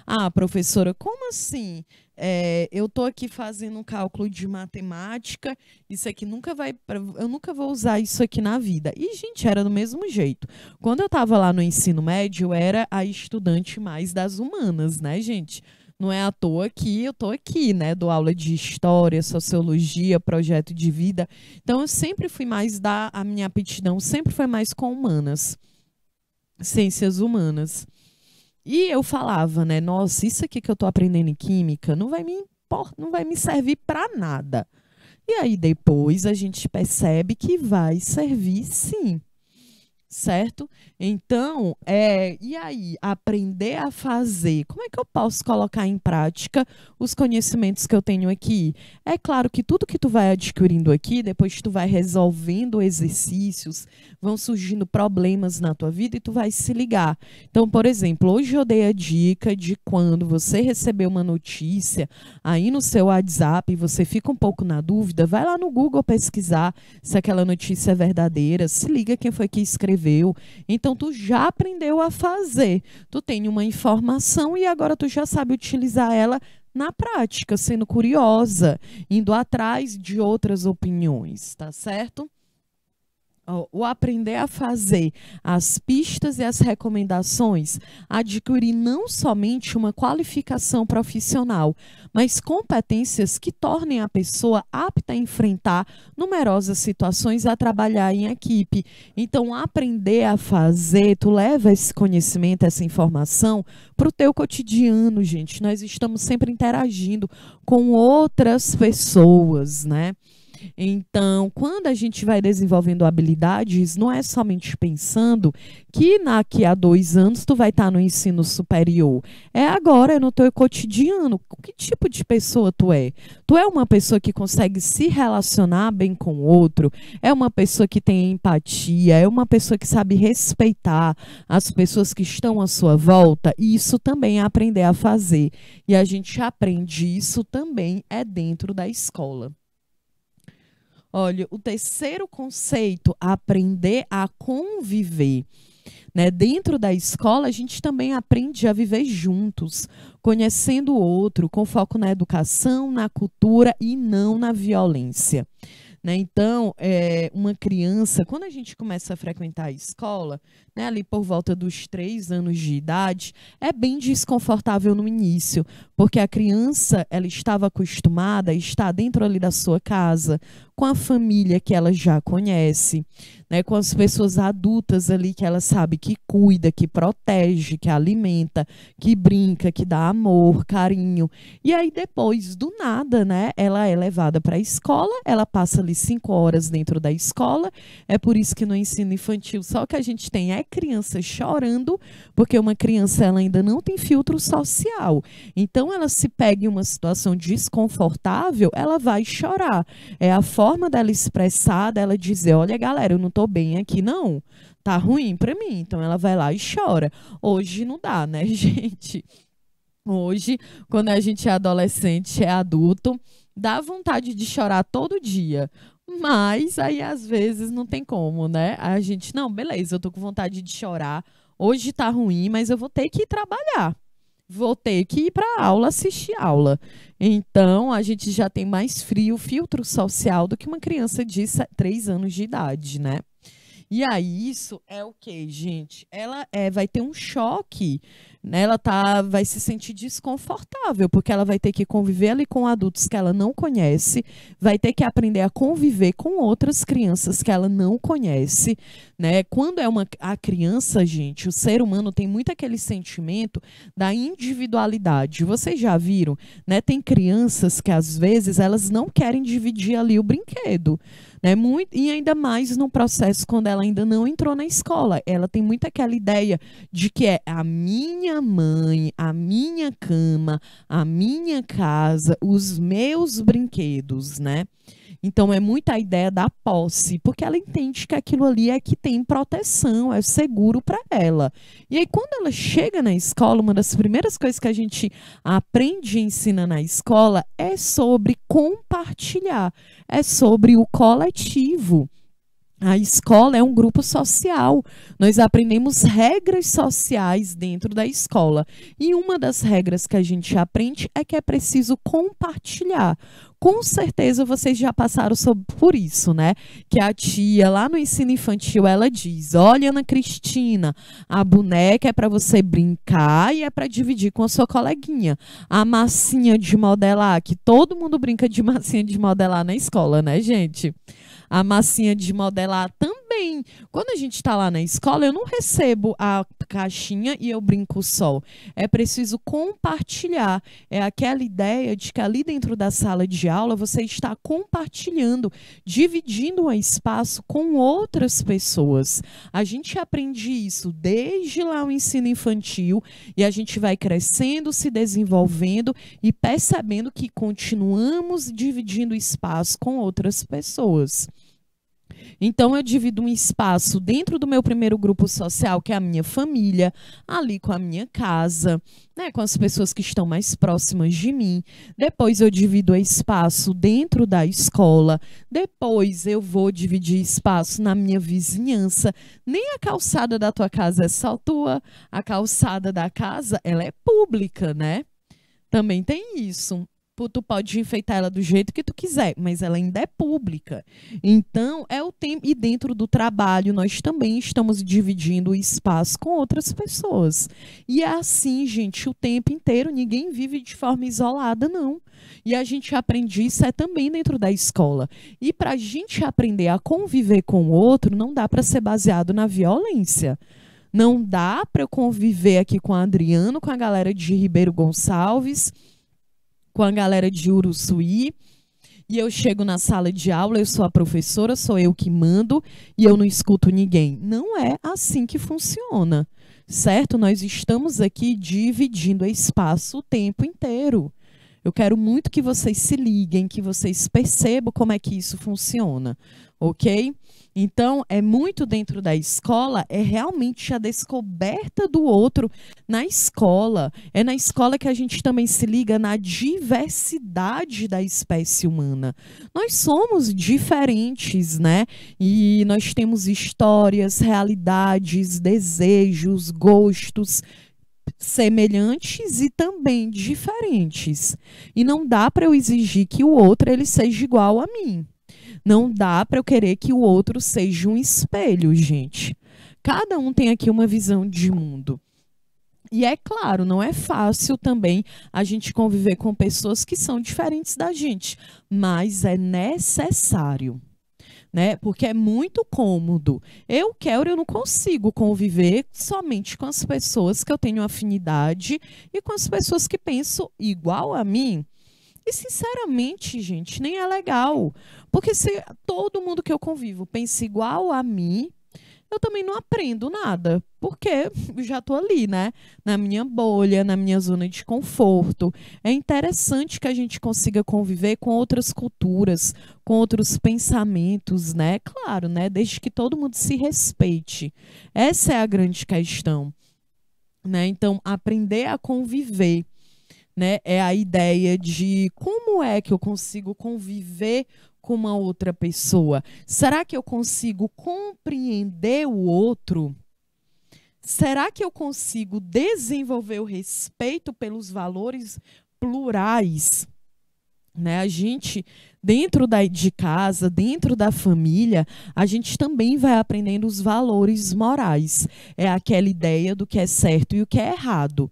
Ah, professora, como assim? É, eu estou aqui fazendo um cálculo de matemática, isso aqui nunca vai. Eu nunca vou usar isso aqui na vida. E, gente, era do mesmo jeito. Quando eu estava lá no ensino médio, eu era a estudante mais das humanas, né, gente? Não é à toa que eu tô aqui, né? Dou aula de história, sociologia, projeto de vida. Então, eu sempre fui mais da. A minha aptidão sempre foi mais com humanas, ciências humanas. E eu falava, né? Nossa, isso aqui que eu tô aprendendo em química não vai me não vai me servir para nada. E aí depois a gente percebe que vai servir sim certo? Então, é, e aí, aprender a fazer. Como é que eu posso colocar em prática os conhecimentos que eu tenho aqui? É claro que tudo que tu vai adquirindo aqui, depois tu vai resolvendo exercícios, vão surgindo problemas na tua vida e tu vai se ligar. Então, por exemplo, hoje eu dei a dica de quando você receber uma notícia aí no seu WhatsApp e você fica um pouco na dúvida, vai lá no Google pesquisar se aquela notícia é verdadeira, se liga quem foi que escreveu escreveu. Então tu já aprendeu a fazer. Tu tem uma informação e agora tu já sabe utilizar ela na prática, sendo curiosa, indo atrás de outras opiniões, tá certo? o aprender a fazer as pistas e as recomendações, adquirir não somente uma qualificação profissional, mas competências que tornem a pessoa apta a enfrentar numerosas situações a trabalhar em equipe. Então, aprender a fazer, tu leva esse conhecimento, essa informação para o teu cotidiano, gente. Nós estamos sempre interagindo com outras pessoas, né? Então, quando a gente vai desenvolvendo habilidades, não é somente pensando que daqui a dois anos tu vai estar tá no ensino superior. É agora, é no teu cotidiano. Que tipo de pessoa tu é? Tu é uma pessoa que consegue se relacionar bem com o outro? É uma pessoa que tem empatia? É uma pessoa que sabe respeitar as pessoas que estão à sua volta? E isso também é aprender a fazer. E a gente aprende isso também é dentro da escola. Olha, o terceiro conceito, aprender a conviver. Né? Dentro da escola, a gente também aprende a viver juntos, conhecendo o outro, com foco na educação, na cultura e não na violência. Né? Então, é, uma criança, quando a gente começa a frequentar a escola, né, ali por volta dos três anos de idade, é bem desconfortável no início, porque a criança ela estava acostumada a estar dentro ali da sua casa, com a família que ela já conhece, né, com as pessoas adultas ali que ela sabe que cuida, que protege, que alimenta, que brinca, que dá amor, carinho. E aí depois, do nada, né, ela é levada para a escola, ela passa ali cinco horas dentro da escola. É por isso que no ensino infantil só o que a gente tem é criança chorando, porque uma criança ela ainda não tem filtro social. Então ela se pega em uma situação desconfortável, ela vai chorar. É a forma dela expressar, dela dizer, olha galera, eu não estou bem aqui não. Tá ruim para mim. Então ela vai lá e chora. Hoje não dá, né, gente? Hoje, quando a gente é adolescente, é adulto, dá vontade de chorar todo dia. Mas aí às vezes não tem como, né? A gente, não, beleza, eu tô com vontade de chorar. Hoje tá ruim, mas eu vou ter que ir trabalhar. Vou ter que ir para aula, assistir aula. Então, a gente já tem mais frio, filtro social do que uma criança de 3 anos de idade, né? E aí, isso é o que, gente? Ela é, vai ter um choque né, ela tá, vai se sentir desconfortável, porque ela vai ter que conviver ali com adultos que ela não conhece, vai ter que aprender a conviver com outras crianças que ela não conhece, né? Quando é uma a criança, gente, o ser humano tem muito aquele sentimento da individualidade. Vocês já viram, né? Tem crianças que às vezes elas não querem dividir ali o brinquedo. É muito, e ainda mais no processo quando ela ainda não entrou na escola. Ela tem muito aquela ideia de que é a minha mãe, a minha cama, a minha casa, os meus brinquedos, né? Então é muita ideia da posse, porque ela entende que aquilo ali é que tem proteção, é seguro para ela. E aí quando ela chega na escola, uma das primeiras coisas que a gente aprende e ensina na escola é sobre compartilhar, é sobre o coletivo. A escola é um grupo social. Nós aprendemos regras sociais dentro da escola. E uma das regras que a gente aprende é que é preciso compartilhar. Com certeza vocês já passaram por isso, né? Que a tia lá no ensino infantil ela diz: "Olha, Ana Cristina, a boneca é para você brincar e é para dividir com a sua coleguinha. A massinha de modelar, que todo mundo brinca de massinha de modelar na escola, né, gente?" a massinha modelar também bem. Quando a gente está lá na escola, eu não recebo a caixinha e eu brinco sol. É preciso compartilhar. É aquela ideia de que ali dentro da sala de aula você está compartilhando, dividindo o espaço com outras pessoas. A gente aprende isso desde lá o ensino infantil e a gente vai crescendo, se desenvolvendo e percebendo que continuamos dividindo espaço com outras pessoas. Então eu divido um espaço dentro do meu primeiro grupo social, que é a minha família, ali com a minha casa, né, com as pessoas que estão mais próximas de mim. Depois eu divido o espaço dentro da escola. Depois eu vou dividir espaço na minha vizinhança. Nem a calçada da tua casa é só tua, a calçada da casa, ela é pública, né? Também tem isso. Tipo, tu pode enfeitar ela do jeito que tu quiser, mas ela ainda é pública. Então, é o tempo. E dentro do trabalho, nós também estamos dividindo o espaço com outras pessoas. E é assim, gente, o tempo inteiro, ninguém vive de forma isolada, não. E a gente aprende isso é também dentro da escola. E para a gente aprender a conviver com o outro, não dá para ser baseado na violência. Não dá para eu conviver aqui com a Adriano, com a galera de Ribeiro Gonçalves com a galera de Uruçuí. E eu chego na sala de aula, eu sou a professora, sou eu que mando e eu não escuto ninguém. Não é assim que funciona, certo? Nós estamos aqui dividindo espaço o tempo inteiro. Eu quero muito que vocês se liguem, que vocês percebam como é que isso funciona ok? Então, é muito dentro da escola, é realmente a descoberta do outro na escola. É na escola que a gente também se liga na diversidade da espécie humana. Nós somos diferentes, né? E nós temos histórias, realidades, desejos, gostos, semelhantes e também diferentes. E não dá para eu exigir que o outro ele seja igual a mim. Não dá para eu querer que o outro seja um espelho, gente. Cada um tem aqui uma visão de mundo. E é claro, não é fácil também a gente conviver com pessoas que são diferentes da gente, mas é necessário. Né? Porque é muito cômodo. Eu quero, eu não consigo conviver somente com as pessoas que eu tenho afinidade e com as pessoas que pensam igual a mim. E sinceramente, gente, nem é legal. Porque se todo mundo que eu convivo pensa igual a mim, eu também não aprendo nada, porque já estou ali, né? Na minha bolha, na minha zona de conforto. É interessante que a gente consiga conviver com outras culturas, com outros pensamentos, né? Claro, né? Desde que todo mundo se respeite. Essa é a grande questão, né? Então, aprender a conviver, né? É a ideia de como é que eu consigo conviver com uma outra pessoa? Será que eu consigo compreender o outro? Será que eu consigo desenvolver o respeito pelos valores plurais? Né? A gente dentro da, de casa, dentro da família, a gente também vai aprendendo os valores morais. É aquela ideia do que é certo e o que é errado.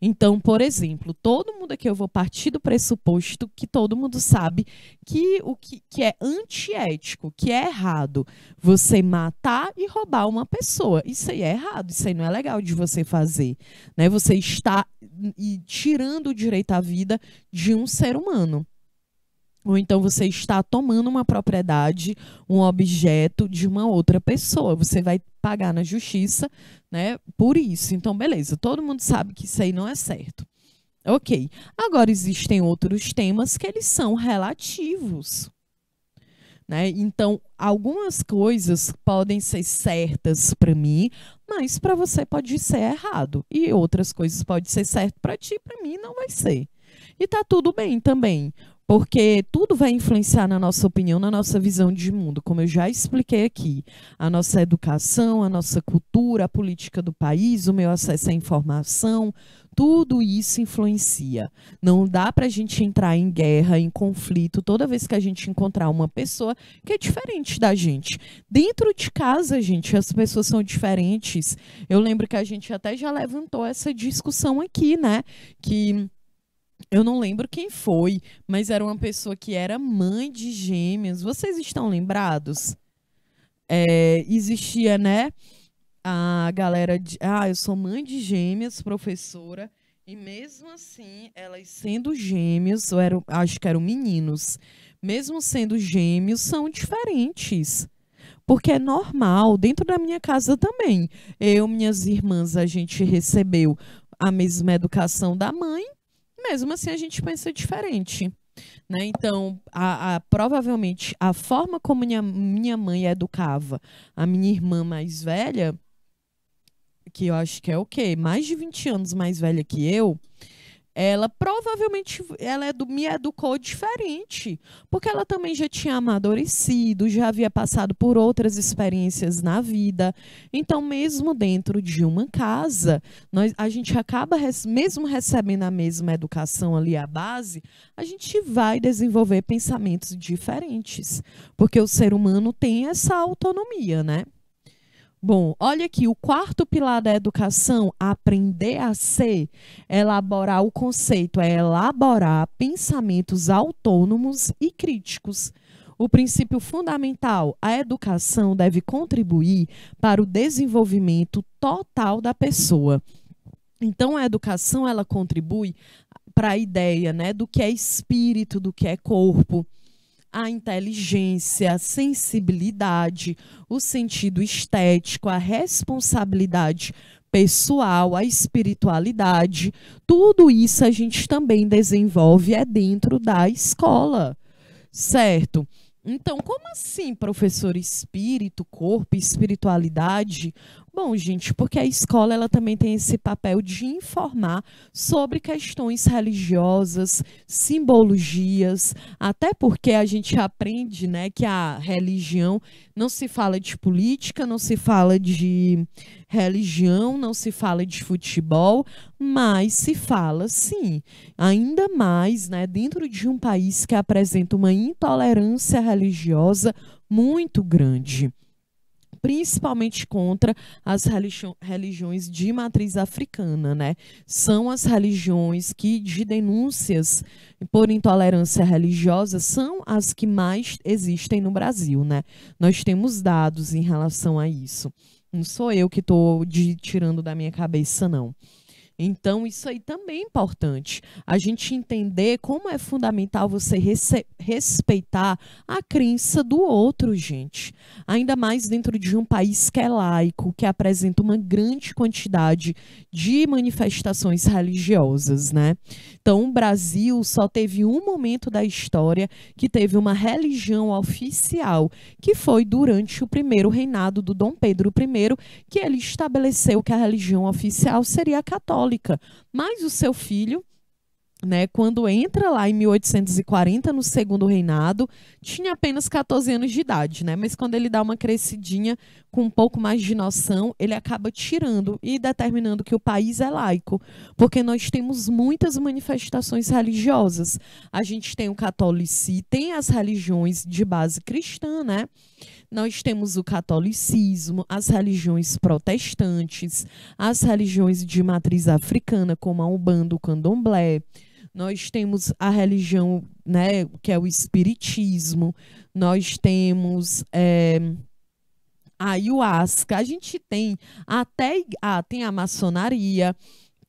Então, por exemplo, todo mundo aqui eu vou partir do pressuposto que todo mundo sabe que o que, que é antiético, que é errado, você matar e roubar uma pessoa. Isso aí é errado, isso aí não é legal de você fazer. Né? Você está hum, tirando o direito à vida de um ser humano. Ou então você está tomando uma propriedade, um objeto de uma outra pessoa. Você vai pagar na justiça, né, por isso. Então, beleza, todo mundo sabe que isso aí não é certo. OK. Agora existem outros temas que eles são relativos. Né? Então, algumas coisas podem ser certas para mim, mas para você pode ser errado. E outras coisas podem ser certas para ti, para mim não vai ser. E tá tudo bem também. Porque tudo vai influenciar na nossa opinião, na nossa visão de mundo, como eu já expliquei aqui. A nossa educação, a nossa cultura, a política do país, o meu acesso à informação, tudo isso influencia. Não dá para a gente entrar em guerra, em conflito, toda vez que a gente encontrar uma pessoa que é diferente da gente. Dentro de casa, gente, as pessoas são diferentes. Eu lembro que a gente até já levantou essa discussão aqui, né? Que eu não lembro quem foi, mas era uma pessoa que era mãe de gêmeos. Vocês estão lembrados? É, existia, né? A galera de. Ah, eu sou mãe de gêmeos, professora. E mesmo assim, elas sendo gêmeos, eu acho que eram meninos, mesmo sendo gêmeos, são diferentes. Porque é normal, dentro da minha casa também. Eu, minhas irmãs, a gente recebeu a mesma educação da mãe mesmo assim a gente pensa diferente. Né? Então, a, a, provavelmente a forma como minha, minha mãe educava a minha irmã mais velha, que eu acho que é o quê? Mais de 20 anos mais velha que eu, ela provavelmente ela edu, me educou diferente, porque ela também já tinha amadurecido, já havia passado por outras experiências na vida. Então, mesmo dentro de uma casa, nós, a gente acaba, mesmo recebendo a mesma educação ali, a base, a gente vai desenvolver pensamentos diferentes, porque o ser humano tem essa autonomia, né? Bom, olha aqui, o quarto pilar da educação, aprender a ser, elaborar o conceito, é elaborar pensamentos autônomos e críticos. O princípio fundamental, a educação deve contribuir para o desenvolvimento total da pessoa. Então, a educação ela contribui para a ideia né, do que é espírito, do que é corpo a inteligência, a sensibilidade, o sentido estético, a responsabilidade pessoal, a espiritualidade, tudo isso a gente também desenvolve é dentro da escola, certo? Então, como assim, professor, espírito, corpo, espiritualidade? Bom, gente, porque a escola ela também tem esse papel de informar sobre questões religiosas, simbologias, até porque a gente aprende, né, que a religião não se fala de política, não se fala de religião, não se fala de futebol, mas se fala sim, ainda mais, né, dentro de um país que apresenta uma intolerância religiosa muito grande principalmente contra as religiões de matriz africana, né? São as religiões que, de denúncias por intolerância religiosa, são as que mais existem no Brasil, né? Nós temos dados em relação a isso. Não sou eu que estou tirando da minha cabeça, não. Então, isso aí também é importante. A gente entender como é fundamental você respeitar a crença do outro, gente. Ainda mais dentro de um país que é laico, que apresenta uma grande quantidade de manifestações religiosas, né? Então, o Brasil só teve um momento da história que teve uma religião oficial, que foi durante o primeiro reinado do Dom Pedro I, que ele estabeleceu que a religião oficial seria a católica católica, mas o seu filho né, quando entra lá em 1840, no segundo reinado, tinha apenas 14 anos de idade, né? Mas quando ele dá uma crescidinha com um pouco mais de noção, ele acaba tirando e determinando que o país é laico, porque nós temos muitas manifestações religiosas. A gente tem o catolicismo, tem as religiões de base cristã, né? Nós temos o catolicismo, as religiões protestantes, as religiões de matriz africana, como a Umbanda, o Candomblé. Nós temos a religião, né, que é o espiritismo. Nós temos é, a ayahuasca. A gente tem até ah, tem a maçonaria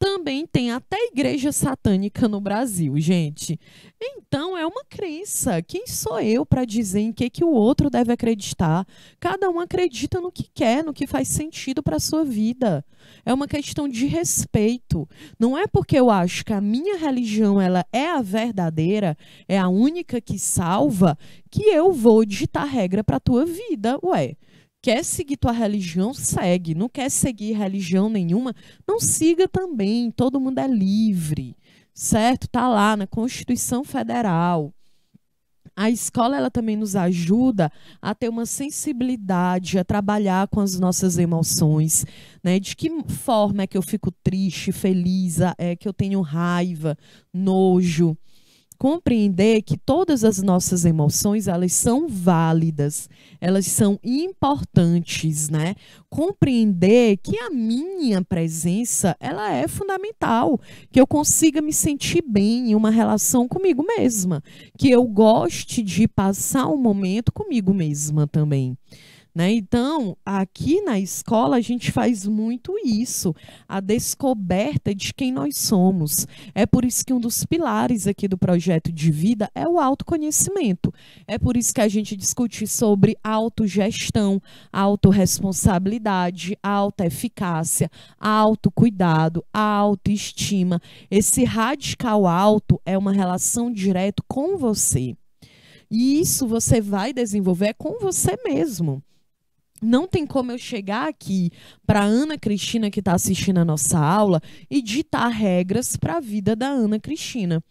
também tem até igreja satânica no Brasil, gente. Então é uma crença. Quem sou eu para dizer em que que o outro deve acreditar? Cada um acredita no que quer, no que faz sentido para sua vida. É uma questão de respeito. Não é porque eu acho que a minha religião ela é a verdadeira, é a única que salva, que eu vou ditar regra para tua vida. Ué, Quer seguir tua religião? Segue. Não quer seguir religião nenhuma? Não siga também. Todo mundo é livre, certo? Tá lá na Constituição Federal. A escola ela também nos ajuda a ter uma sensibilidade, a trabalhar com as nossas emoções, né? De que forma é que eu fico triste, feliz, é que eu tenho raiva, nojo compreender que todas as nossas emoções elas são válidas, elas são importantes, né? Compreender que a minha presença ela é fundamental, que eu consiga me sentir bem em uma relação comigo mesma, que eu goste de passar um momento comigo mesma também. Né? Então, aqui na escola, a gente faz muito isso, a descoberta de quem nós somos. É por isso que um dos pilares aqui do projeto de vida é o autoconhecimento. É por isso que a gente discute sobre autogestão, autorresponsabilidade, autoeficácia, autocuidado, autoestima. Esse radical alto é uma relação direta com você. E isso você vai desenvolver com você mesmo. Não tem como eu chegar aqui para Ana Cristina que está assistindo a nossa aula e ditar regras para a vida da Ana Cristina.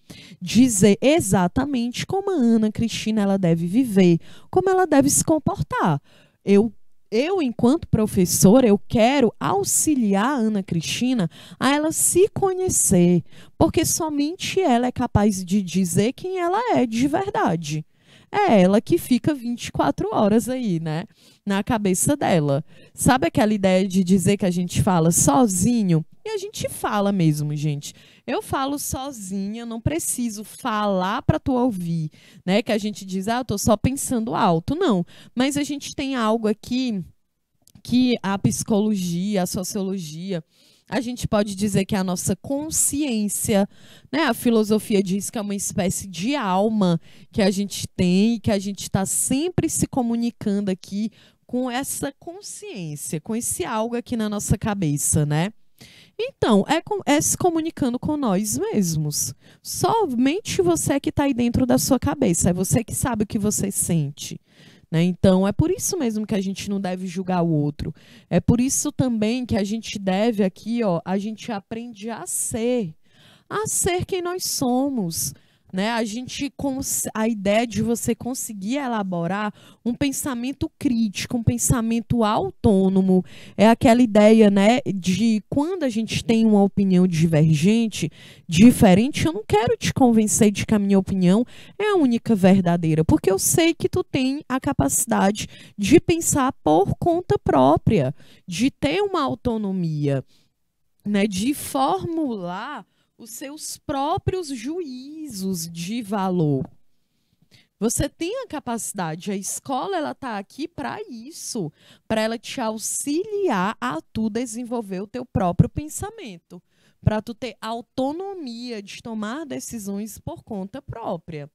Dizer exatamente como a Ana Cristina ela deve viver, como ela deve se comportar. Eu eu, enquanto professora, eu quero auxiliar a Ana Cristina a ela se conhecer, porque somente ela é capaz de dizer quem ela é de verdade é ela que fica 24 horas aí, né? Na cabeça dela. Sabe aquela ideia de dizer que a gente fala sozinho? E a gente fala mesmo, gente. Eu falo sozinha, não preciso falar para tu ouvir, né? Que a gente diz, ah, eu tô só pensando alto. Não, mas a gente tem algo aqui que a psicologia, a sociologia, a gente pode dizer que a nossa consciência, né? A filosofia diz que é uma espécie de alma que a gente tem, que a gente está sempre se comunicando aqui com essa consciência, com esse algo aqui na nossa cabeça, né? Então, é, com, é se comunicando com nós mesmos. Somente você que está aí dentro da sua cabeça. É você que sabe o que você sente. Né? Então, é por isso mesmo que a gente não deve julgar o outro. É por isso também que a gente deve aqui, ó, a gente aprende a ser, a ser quem nós somos né? A gente a ideia de você conseguir elaborar um pensamento crítico, um pensamento autônomo, é aquela ideia, né, de quando a gente tem uma opinião divergente, diferente, eu não quero te convencer de que a minha opinião é a única verdadeira, porque eu sei que tu tem a capacidade de pensar por conta própria, de ter uma autonomia, né, de formular os seus próprios juízos de valor. Você tem a capacidade, a escola ela tá aqui para isso, para ela te auxiliar a tu desenvolver o teu próprio pensamento, para tu ter autonomia de tomar decisões por conta própria.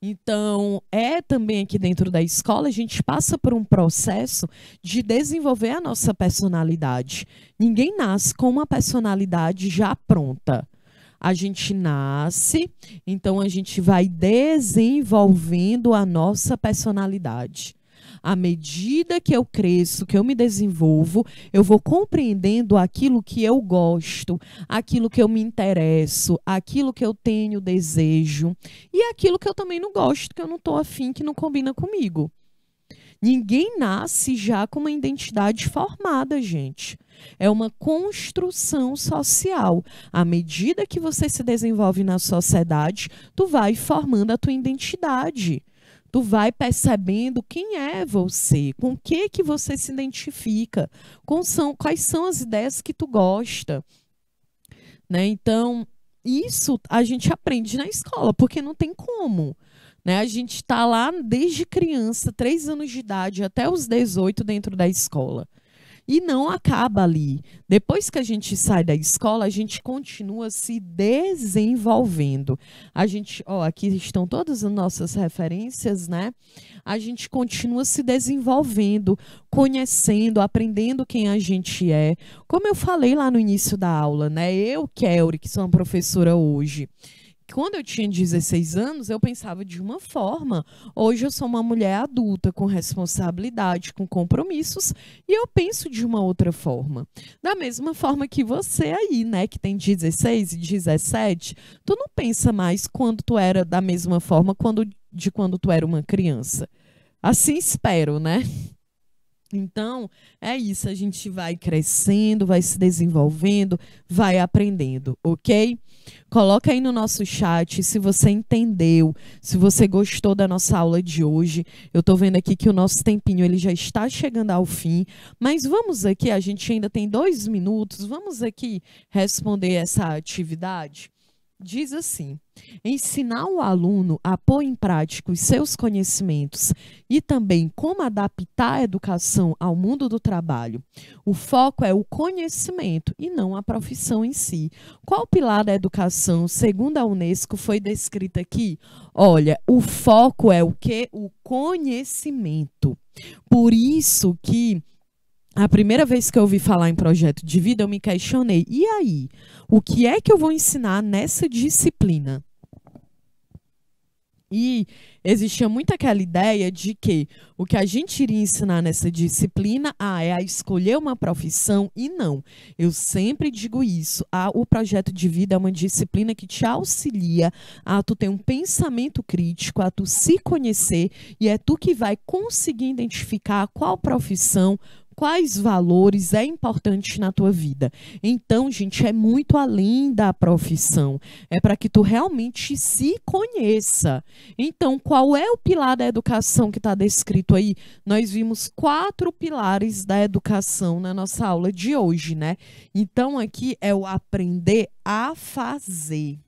Então, é também aqui dentro da escola, a gente passa por um processo de desenvolver a nossa personalidade. Ninguém nasce com uma personalidade já pronta. A gente nasce, então a gente vai desenvolvendo a nossa personalidade. À medida que eu cresço, que eu me desenvolvo, eu vou compreendendo aquilo que eu gosto, aquilo que eu me interesso, aquilo que eu tenho desejo e aquilo que eu também não gosto, que eu não estou afim, que não combina comigo. Ninguém nasce já com uma identidade formada, gente. É uma construção social. À medida que você se desenvolve na sociedade, tu vai formando a tua identidade tu vai percebendo quem é você, com o que que você se identifica, são, quais são as ideias que tu gosta, né? Então, isso a gente aprende na escola, porque não tem como. Né? A gente está lá desde criança, três anos de idade até os 18 dentro da escola. E não acaba ali. Depois que a gente sai da escola, a gente continua se desenvolvendo. A gente, ó, aqui estão todas as nossas referências, né? A gente continua se desenvolvendo, conhecendo, aprendendo quem a gente é. Como eu falei lá no início da aula, né? Eu, Kelly, que sou uma professora hoje, quando eu tinha 16 anos, eu pensava de uma forma. Hoje eu sou uma mulher adulta, com responsabilidade, com compromissos, e eu penso de uma outra forma. Da mesma forma que você aí, né, que tem 16 e 17, tu não pensa mais quando tu era da mesma forma quando, de quando tu era uma criança. Assim espero, né? Então, é isso, a gente vai crescendo, vai se desenvolvendo, vai aprendendo, ok? Coloca aí no nosso chat se você entendeu, se você gostou da nossa aula de hoje. Eu estou vendo aqui que o nosso tempinho ele já está chegando ao fim, mas vamos aqui, a gente ainda tem dois minutos, vamos aqui responder essa atividade. Diz assim: ensinar o aluno a pôr em prática os seus conhecimentos e também como adaptar a educação ao mundo do trabalho. O foco é o conhecimento e não a profissão em si. Qual pilar da educação, segundo a Unesco, foi descrito aqui? Olha, o foco é o que? O conhecimento. Por isso que a primeira vez que eu ouvi falar em projeto de vida, eu me questionei: e aí? O que é que eu vou ensinar nessa disciplina? E existia muito aquela ideia de que o que a gente iria ensinar nessa disciplina ah, é a escolher uma profissão e não. Eu sempre digo isso. Ah, o projeto de vida é uma disciplina que te auxilia a tu ter um pensamento crítico, a tu se conhecer e é tu que vai conseguir identificar qual profissão quais valores é importante na tua vida. Então, gente, é muito além da profissão, é para que tu realmente se conheça. Então, qual é o pilar da educação que está descrito aí? Nós vimos quatro pilares da educação na nossa aula de hoje, né? Então, aqui é o aprender a fazer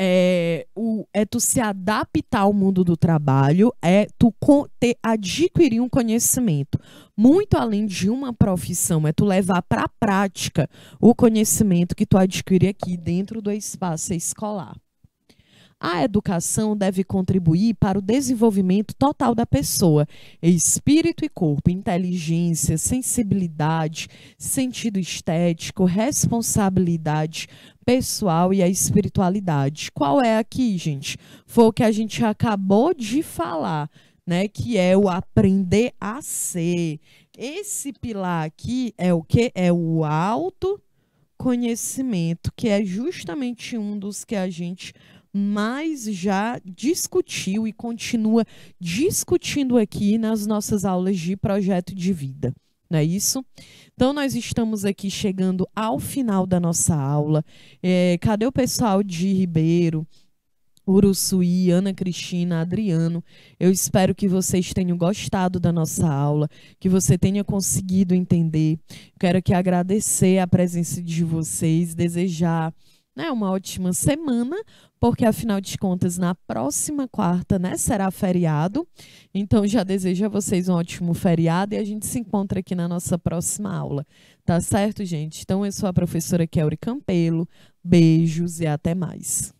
é, o, é tu se adaptar ao mundo do trabalho, é tu ter, adquirir um conhecimento. Muito além de uma profissão, é tu levar para a prática o conhecimento que tu adquire aqui dentro do espaço escolar. A educação deve contribuir para o desenvolvimento total da pessoa, espírito e corpo, inteligência, sensibilidade, sentido estético, responsabilidade, pessoal e a espiritualidade. Qual é aqui, gente? Foi o que a gente acabou de falar, né? Que é o aprender a ser. Esse pilar aqui é o que? É o autoconhecimento, que é justamente um dos que a gente mais já discutiu e continua discutindo aqui nas nossas aulas de projeto de vida não é isso? Então, nós estamos aqui chegando ao final da nossa aula. É, cadê o pessoal de Ribeiro? Uruçuí, Ana Cristina, Adriano. Eu espero que vocês tenham gostado da nossa aula, que você tenha conseguido entender. Quero aqui agradecer a presença de vocês, desejar né, uma ótima semana, porque afinal de contas, na próxima quarta, né, será feriado. Então já desejo a vocês um ótimo feriado e a gente se encontra aqui na nossa próxima aula. Tá certo, gente? Então eu sou a professora Kelly Campelo. Beijos e até mais.